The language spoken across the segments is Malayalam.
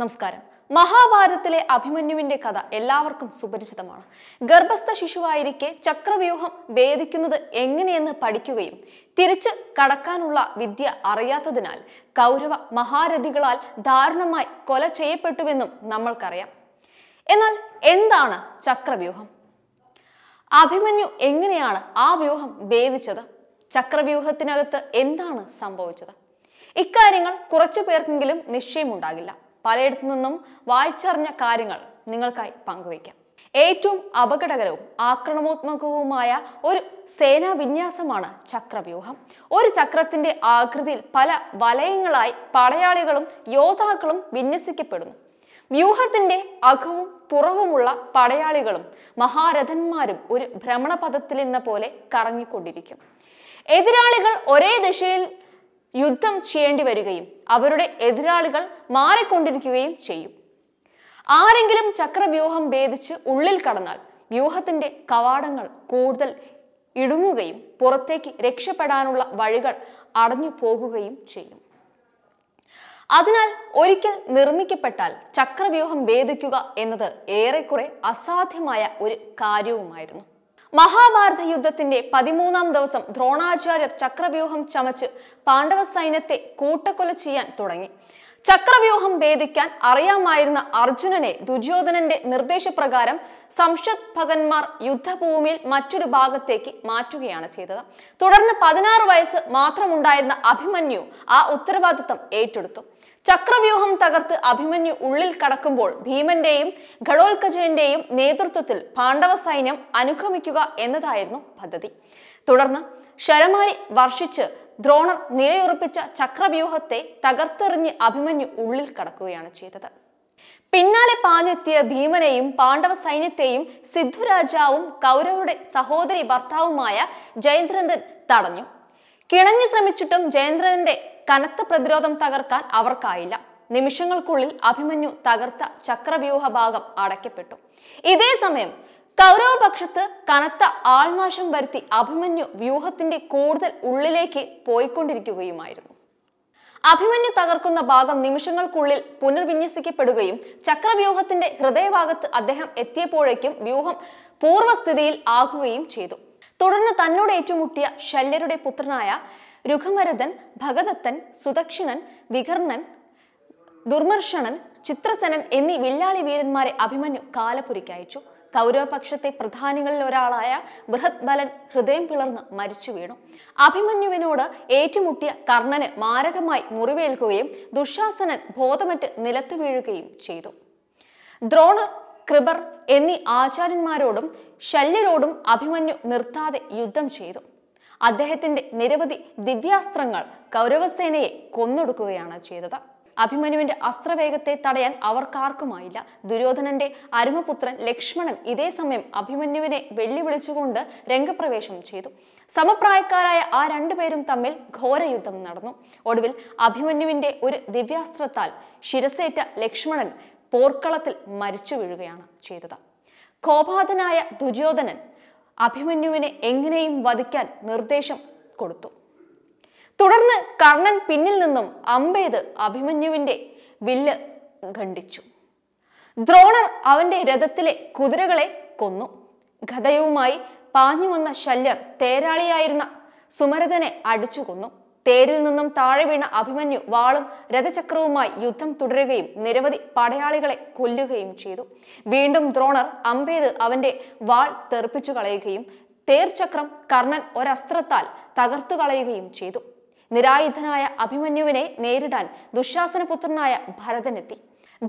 നമസ്കാരം മഹാഭാരതത്തിലെ അഭിമന്യുവിന്റെ കഥ എല്ലാവർക്കും സുപരിചിതമാണ് ഗർഭസ്ഥ ശിശുവായിരിക്കെ ചക്രവ്യൂഹം ഭേദിക്കുന്നത് എങ്ങനെയെന്ന് പഠിക്കുകയും തിരിച്ച് കടക്കാനുള്ള വിദ്യ അറിയാത്തതിനാൽ കൗരവ മഹാരഥികളാൽ ദാരുണമായി കൊല ചെയ്യപ്പെട്ടുവെന്നും നമ്മൾക്കറിയാം എന്നാൽ എന്താണ് ചക്രവ്യൂഹം അഭിമന്യു എങ്ങനെയാണ് ആ വ്യൂഹം ഭേദിച്ചത് ചക്രവ്യൂഹത്തിനകത്ത് എന്താണ് സംഭവിച്ചത് ഇക്കാര്യങ്ങൾ കുറച്ചു പേർക്കെങ്കിലും നിശ്ചയമുണ്ടാകില്ല പലയിടത്തു നിന്നും വായിച്ചറിഞ്ഞ കാര്യങ്ങൾ നിങ്ങൾക്കായി പങ്കുവയ്ക്കാം ഏറ്റവും അപകടകരവും ആക്രമണോത്മകവുമായ ഒരു സേനാ വിന്യാസമാണ് ചക്രവ്യൂഹം ഒരു ചക്രത്തിന്റെ ആകൃതിയിൽ പല വലയങ്ങളായി പടയാളികളും യോദ്ധാക്കളും വിന്യസിക്കപ്പെടുന്നു വ്യൂഹത്തിന്റെ അകവും പുറവുമുള്ള പടയാളികളും മഹാരഥന്മാരും ഒരു ഭ്രമണപഥത്തിൽ നിന്ന പോലെ കറങ്ങിക്കൊണ്ടിരിക്കും എതിരാളികൾ ഒരേ ദിശയിൽ യുദ്ധം ചെയ്യേണ്ടി വരികയും അവരുടെ എതിരാളികൾ മാറിക്കൊണ്ടിരിക്കുകയും ചെയ്യും ആരെങ്കിലും ചക്രവ്യൂഹം ഭേദിച്ച് ഉള്ളിൽ കടന്നാൽ വ്യൂഹത്തിന്റെ കവാടങ്ങൾ കൂടുതൽ ഇടുങ്ങുകയും പുറത്തേക്ക് രക്ഷപ്പെടാനുള്ള വഴികൾ അടഞ്ഞു പോകുകയും ചെയ്യും അതിനാൽ ഒരിക്കൽ നിർമ്മിക്കപ്പെട്ടാൽ ചക്രവ്യൂഹം ഭേദിക്കുക എന്നത് ഏറെക്കുറെ അസാധ്യമായ ഒരു കാര്യവുമായിരുന്നു മഹാഭാരത യുദ്ധത്തിന്റെ പതിമൂന്നാം ദിവസം ദ്രോണാചാര്യർ ചക്രവ്യൂഹം ചമച്ച് പാണ്ഡവ സൈന്യത്തെ കൂട്ടക്കൊല ചെയ്യാൻ തുടങ്ങി ചക്രവ്യൂഹം ഭേദിക്കാൻ അറിയാമായിരുന്ന അർജുനനെ ദുര്യോധനന്റെ നിർദ്ദേശപ്രകാരം സംഷദ് ഭഗന്മാർ യുദ്ധഭൂമിയിൽ മറ്റൊരു ഭാഗത്തേക്ക് മാറ്റുകയാണ് ചെയ്തത് തുടർന്ന് പതിനാറ് വയസ്സ് മാത്രമുണ്ടായിരുന്ന അഭിമന്യു ആ ഉത്തരവാദിത്വം ഏറ്റെടുത്തു ചക്രവ്യൂഹം തകർത്ത് അഭിമന്യു ഉള്ളിൽ കടക്കുമ്പോൾ ഭീമന്റെയും ഘടോൽക്കജന്റെയും നേതൃത്വത്തിൽ പാണ്ഡവ സൈന്യം അനുഗമിക്കുക എന്നതായിരുന്നു പദ്ധതി തുടർന്ന് ശരമാരി വർഷിച്ച് ദ്രോണർ നിലയുറപ്പിച്ച ചക്രവ്യൂഹത്തെ തകർത്തെറിഞ്ഞ് അഭിമന്യു ഉള്ളിൽ കടക്കുകയാണ് ചെയ്തത് പിന്നാലെ പാഞ്ഞെത്തിയ ഭീമനെയും പാണ്ഡവ സൈന്യത്തെയും സിദ്ധുരാജാവും കൗരവരുടെ സഹോദരി ഭർത്താവുമായ ജയദ്രഥൻ തടഞ്ഞു കിണഞ്ഞു ശ്രമിച്ചിട്ടും ജയന്ദ്രന്റെ കനത്ത പ്രതിരോധം തകർക്കാൻ അവർക്കായില്ല നിമിഷങ്ങൾക്കുള്ളിൽ അഭിമന്യു തകർത്ത ചക്രവ്യൂഹ ഭാഗം അടയ്ക്കപ്പെട്ടു ഇതേ സമയം കൗരവപക്ഷത്ത് കനത്ത ആൾനാശം വരുത്തി അഭിമന്യു വ്യൂഹത്തിന്റെ കൂടുതൽ ഉള്ളിലേക്ക് പോയിക്കൊണ്ടിരിക്കുകയുമായിരുന്നു അഭിമന്യു തകർക്കുന്ന ഭാഗം നിമിഷങ്ങൾക്കുള്ളിൽ പുനർവിന്യസിക്കപ്പെടുകയും ചക്രവ്യൂഹത്തിന്റെ ഹൃദയഭാഗത്ത് അദ്ദേഹം എത്തിയപ്പോഴേക്കും വ്യൂഹം പൂർവ്വസ്ഥിതിയിൽ ആകുകയും ചെയ്തു തുടർന്ന് തന്നോട് ഏറ്റുമുട്ടിയ ശല്യരുടെ പുത്രനായ രുഘമരതൻ ഭഗദത്തൻ സുദക്ഷിണൻ വികർണൻ ദുർമർഷണൻ ചിത്രസനൻ എന്നീ വില്ലാളി വീരന്മാരെ അഭിമന്യു കാലപുരിക്കയച്ചു കൗരവപക്ഷത്തെ പ്രധാനികളിൽ ഒരാളായ ബൃഹത് ബലൻ ഹൃദയം പിളർന്ന് മരിച്ചു വീണു അഭിമന്യുവിനോട് ഏറ്റുമുട്ടിയ കർണന് മാരകമായി മുറിവേൽക്കുകയും ദുഃശാസനൻ ബോധമറ്റ് നിലത്ത് വീഴുകയും ചെയ്തു ദ്രോണർ കൃപർ എന്നീ ആചാര്യന്മാരോടും ശല്യരോടും അഭിമന്യു നിർത്താതെ യുദ്ധം ചെയ്തു അദ്ദേഹത്തിന്റെ നിരവധി ദിവ്യാസ്ത്രങ്ങൾ കൗരവസേനയെ കൊന്നൊടുക്കുകയാണ് ചെയ്തത് അഭിമന്യുവിന്റെ അസ്ത്രവേഗത്തെ തടയാൻ അവർക്കാർക്കുമായില്ല ദുര്യോധനന്റെ അരുമപുത്രൻ ലക്ഷ്മണൻ ഇതേ സമയം അഭിമന്യുവിനെ വെല്ലുവിളിച്ചുകൊണ്ട് രംഗപ്രവേശം ചെയ്തു സമപ്രായക്കാരായ ആ രണ്ടുപേരും തമ്മിൽ ഘോരയുദ്ധം നടന്നു ഒടുവിൽ അഭിമന്യുവിന്റെ ഒരു ദിവ്യാസ്ത്രത്താൽ ശിരസേറ്റ ലക്ഷ്മണൻ പോർക്കളത്തിൽ മരിച്ചു വീഴുകയാണ് ചെയ്തത് കോപാതനായ ദുര്യോധനൻ അഭിമന്യുവിനെ എങ്ങനെയും വധിക്കാൻ നിർദ്ദേശം കൊടുത്തു തുടർന്ന് കർണൻ പിന്നിൽ നിന്നും അമ്പേത് അഭിമന്യുവിന്റെ വില്ല് ഖണ്ഡിച്ചു ദ്രോണർ അവന്റെ രഥത്തിലെ കുതിരകളെ കൊന്നു ഗതയവുമായി പാഞ്ഞു വന്ന ശല്യർ തേരാളിയായിരുന്ന സുമരതനെ അടിച്ചു കൊന്നു തേരിൽ നിന്നും താഴെ വീണ അഭിമന്യു വാളും രഥചക്രവുമായി യുദ്ധം തുടരുകയും നിരവധി പടയാളികളെ കൊല്ലുകയും ചെയ്തു വീണ്ടും ദ്രോണർ അമ്പേത് അവന്റെ വാൾ തെറിപ്പിച്ചു കളയുകയും തേർചക്രം കർണൻ ഒരസ്ത്രത്താൽ തകർത്തു കളയുകയും ചെയ്തു നിരായുധനായ അഭിമന്യുവിനെ നേരിടാൻ ദുശാസനപുത്രനായ ഭരതനെത്തി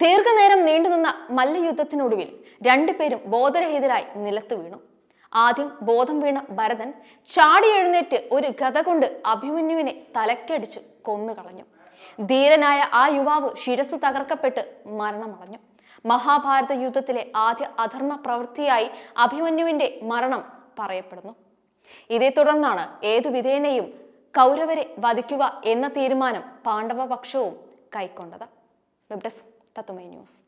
ദീർഘനേരം നീണ്ടുനിന്ന മല്ലയുദ്ധത്തിനൊടുവിൽ രണ്ടുപേരും ബോധരഹിതരായി നിലത്തു വീണു ആദ്യം ബോധം വീണ ഭരതൻ ചാടി എഴുന്നേറ്റ് ഒരു ഗത കൊണ്ട് അഭിമന്യുവിനെ തലക്കടിച്ച് കൊന്നുകളഞ്ഞു ധീരനായ ആ യുവാവ് ശിരസ് തകർക്കപ്പെട്ട് മരണമടഞ്ഞു മഹാഭാരത യുദ്ധത്തിലെ ആദ്യ അധർമ്മ പ്രവൃത്തിയായി അഭിമന്യുവിന്റെ മരണം പറയപ്പെടുന്നു ഇതേ തുടർന്നാണ് ഏതു വിധേനയും കൗരവരെ വധിക്കുക എന്ന തീരുമാനം പാണ്ഡവപക്ഷവും കൈക്കൊണ്ടത് വെബ് ഡെസ്ക് തത്തുമൈ ന്യൂസ്